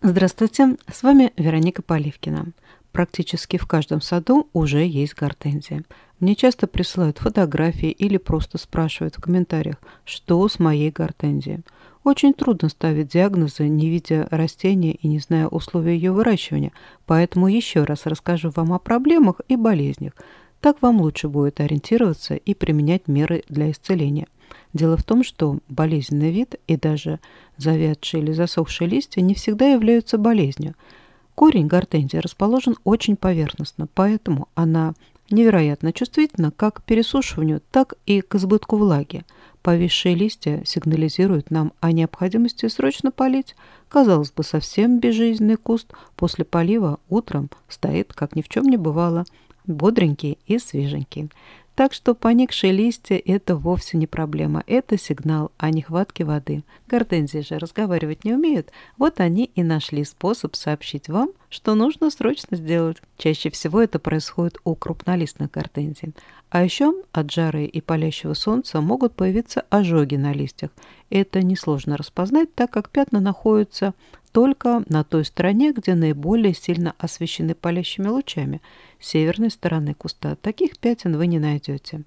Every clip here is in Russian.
Здравствуйте, с вами Вероника Поливкина. Практически в каждом саду уже есть гортензия. Мне часто присылают фотографии или просто спрашивают в комментариях, что с моей гортензией. Очень трудно ставить диагнозы, не видя растения и не зная условий ее выращивания, поэтому еще раз расскажу вам о проблемах и болезнях. Так вам лучше будет ориентироваться и применять меры для исцеления. Дело в том, что болезненный вид и даже завядшие или засохшие листья не всегда являются болезнью. Корень гортензии расположен очень поверхностно, поэтому она невероятно чувствительна как к пересушиванию, так и к избытку влаги. Повисшие листья сигнализируют нам о необходимости срочно полить. Казалось бы, совсем безжизненный куст после полива утром стоит, как ни в чем не бывало, бодренький и свеженький. Так что поникшие листья – это вовсе не проблема, это сигнал о а нехватке воды. Гортензии же разговаривать не умеют, вот они и нашли способ сообщить вам, что нужно срочно сделать. Чаще всего это происходит у крупнолистных гортензий. А еще от жары и палящего солнца могут появиться ожоги на листьях. Это несложно распознать, так как пятна находятся только на той стороне, где наиболее сильно освещены палящими лучами, северной стороны куста. Таких пятен вы не найдете.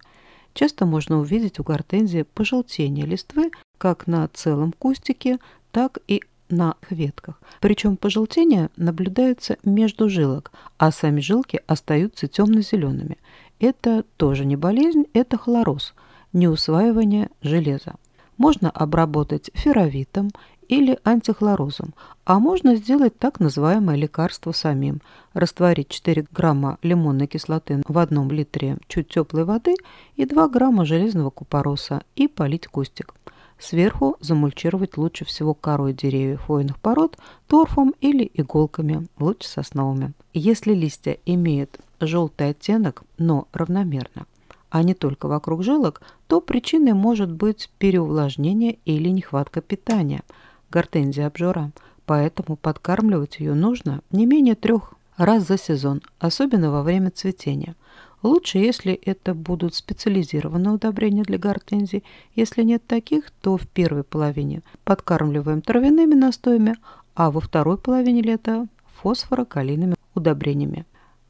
Часто можно увидеть у гортензии пожелтение листвы как на целом кустике, так и на ветках. Причем пожелтение наблюдается между жилок, а сами жилки остаются темно-зелеными. Это тоже не болезнь, это хлороз, неусваивание железа. Можно обработать ферровитом или антихлорозом, а можно сделать так называемое лекарство самим. Растворить 4 грамма лимонной кислоты в одном литре чуть теплой воды и 2 грамма железного купороса и полить кустик. Сверху замульчировать лучше всего корой деревьев хвойных пород, торфом или иголками, лучше сосновыми. Если листья имеют желтый оттенок, но равномерно, а не только вокруг жилок, то причиной может быть переувлажнение или нехватка питания, гортензия обжора, поэтому подкармливать ее нужно не менее трех раз за сезон, особенно во время цветения. Лучше, если это будут специализированные удобрения для гортензий. Если нет таких, то в первой половине подкармливаем травяными настоями, а во второй половине лета фосфорокалийными удобрениями.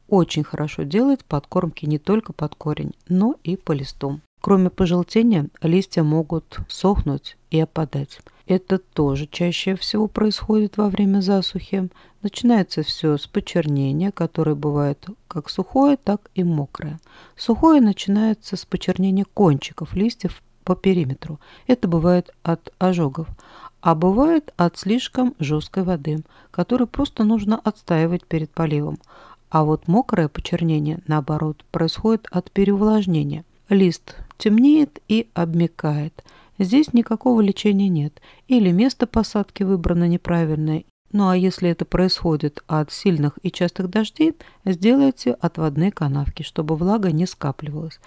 Очень хорошо делает подкормки не только под корень, но и по листу. Кроме пожелтения, листья могут сохнуть и опадать. Это тоже чаще всего происходит во время засухи. Начинается все с почернения, которое бывает как сухое, так и мокрое. Сухое начинается с почернения кончиков листьев по периметру. Это бывает от ожогов. А бывает от слишком жесткой воды, которую просто нужно отстаивать перед поливом. А вот мокрое почернение, наоборот, происходит от переувлажнения. Лист темнеет и обмекает – Здесь никакого лечения нет, или место посадки выбрано неправильное, ну а если это происходит от сильных и частых дождей, сделайте отводные канавки, чтобы влага не скапливалась.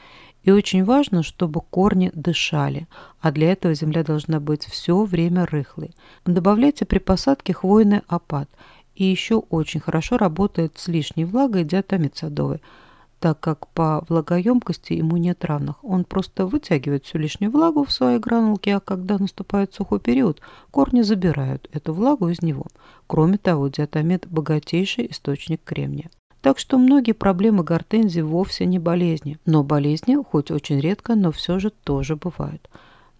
И очень важно, чтобы корни дышали, а для этого земля должна быть все время рыхлой. Добавляйте при посадке хвойный опад. И еще очень хорошо работает с лишней влагой диатомит садовый – так как по влагоемкости ему нет равных. Он просто вытягивает всю лишнюю влагу в свои гранулки, а когда наступает сухой период, корни забирают эту влагу из него. Кроме того, диатомет – богатейший источник кремния. Так что многие проблемы гортензии вовсе не болезни. Но болезни, хоть очень редко, но все же тоже бывают.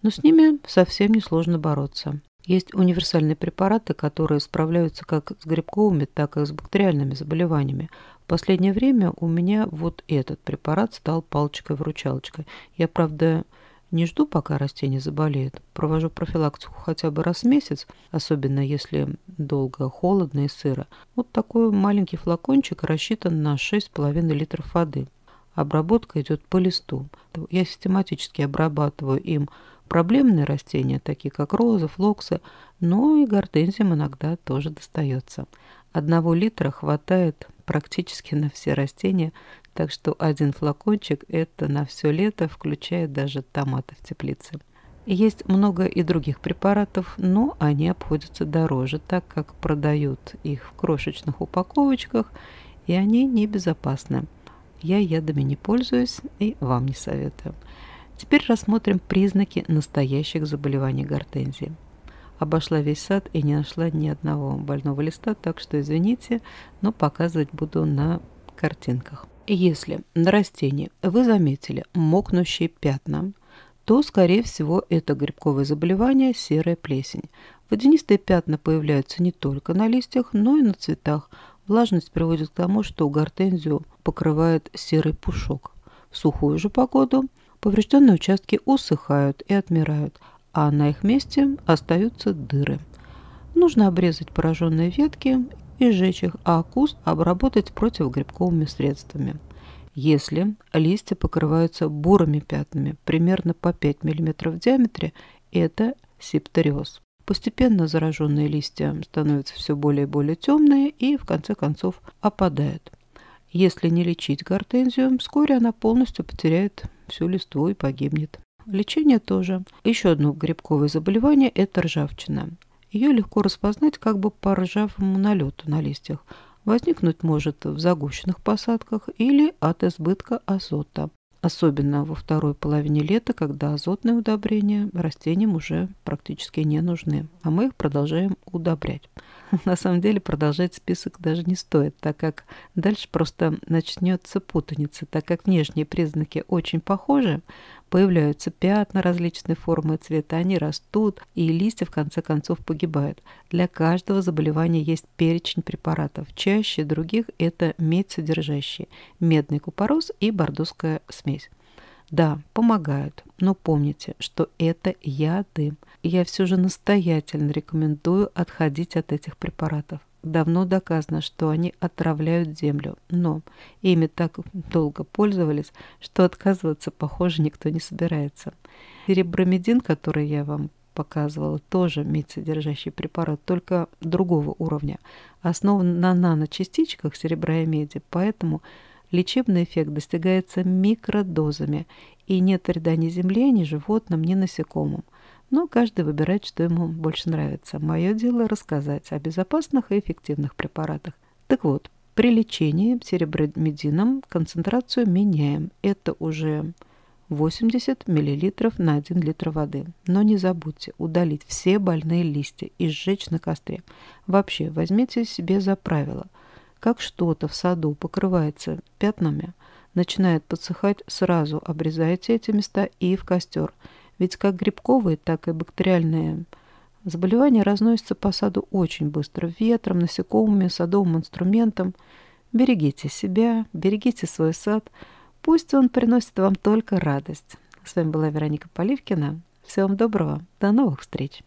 Но с ними совсем несложно бороться. Есть универсальные препараты, которые справляются как с грибковыми, так и с бактериальными заболеваниями. В последнее время у меня вот этот препарат стал палочкой-вручалочкой. Я, правда, не жду, пока растение заболеет. Провожу профилактику хотя бы раз в месяц, особенно если долго холодно и сыро. Вот такой маленький флакончик рассчитан на 6,5 литров воды. Обработка идет по листу. Я систематически обрабатываю им Проблемные растения, такие как розы, флоксы, но и гортензиям иногда тоже достается. Одного литра хватает практически на все растения, так что один флакончик – это на все лето, включая даже томаты в теплице. Есть много и других препаратов, но они обходятся дороже, так как продают их в крошечных упаковочках, и они небезопасны. Я ядами не пользуюсь и вам не советую. Теперь рассмотрим признаки настоящих заболеваний гортензии. Обошла весь сад и не нашла ни одного больного листа, так что извините, но показывать буду на картинках. Если на растении вы заметили мокнущие пятна, то, скорее всего, это грибковое заболевание серая плесень. Водянистые пятна появляются не только на листьях, но и на цветах. Влажность приводит к тому, что гортензию покрывает серый пушок. В сухую же погоду – Поврежденные участки усыхают и отмирают, а на их месте остаются дыры. Нужно обрезать пораженные ветки и сжечь их, а куст обработать противогрибковыми средствами. Если листья покрываются бурыми пятнами, примерно по 5 мм в диаметре, это септориоз. Постепенно зараженные листья становятся все более и более темные и в конце концов опадают. Если не лечить гортензию, вскоре она полностью потеряет всю листву и погибнет. Лечение тоже. Еще одно грибковое заболевание – это ржавчина. Ее легко распознать как бы по ржавому налету на листьях. Возникнуть может в загущенных посадках или от избытка азота. Особенно во второй половине лета, когда азотные удобрения растениям уже практически не нужны, а мы их продолжаем удобрять. на самом деле продолжать список даже не стоит, так как дальше просто начнется путаница, так как внешние признаки очень похожи, появляются пятна различной формы и цвета, они растут, и листья в конце концов погибают. Для каждого заболевания есть перечень препаратов. Чаще других это медь содержащие, медный купорос и бордоская смесь. Да, помогают, но помните, что это яды. Я все же настоятельно рекомендую отходить от этих препаратов. Давно доказано, что они отравляют землю, но ими так долго пользовались, что отказываться, похоже, никто не собирается. Серебромедин, который я вам показывала, тоже медь-содержащий препарат, только другого уровня, основан на наночастичках серебра и меди, поэтому Лечебный эффект достигается микродозами, и нет вреда ни земле, ни животным, ни насекомым. Но каждый выбирает, что ему больше нравится. Мое дело рассказать о безопасных и эффективных препаратах. Так вот, при лечении серебромедином концентрацию меняем. Это уже 80 мл на 1 литр воды. Но не забудьте удалить все больные листья и сжечь на костре. Вообще, возьмите себе за правило как что-то в саду покрывается пятнами, начинает подсыхать, сразу обрезайте эти места и в костер. Ведь как грибковые, так и бактериальные заболевания разносятся по саду очень быстро, ветром, насекомыми, садовым инструментом. Берегите себя, берегите свой сад, пусть он приносит вам только радость. С вами была Вероника Поливкина. Всем доброго, до новых встреч!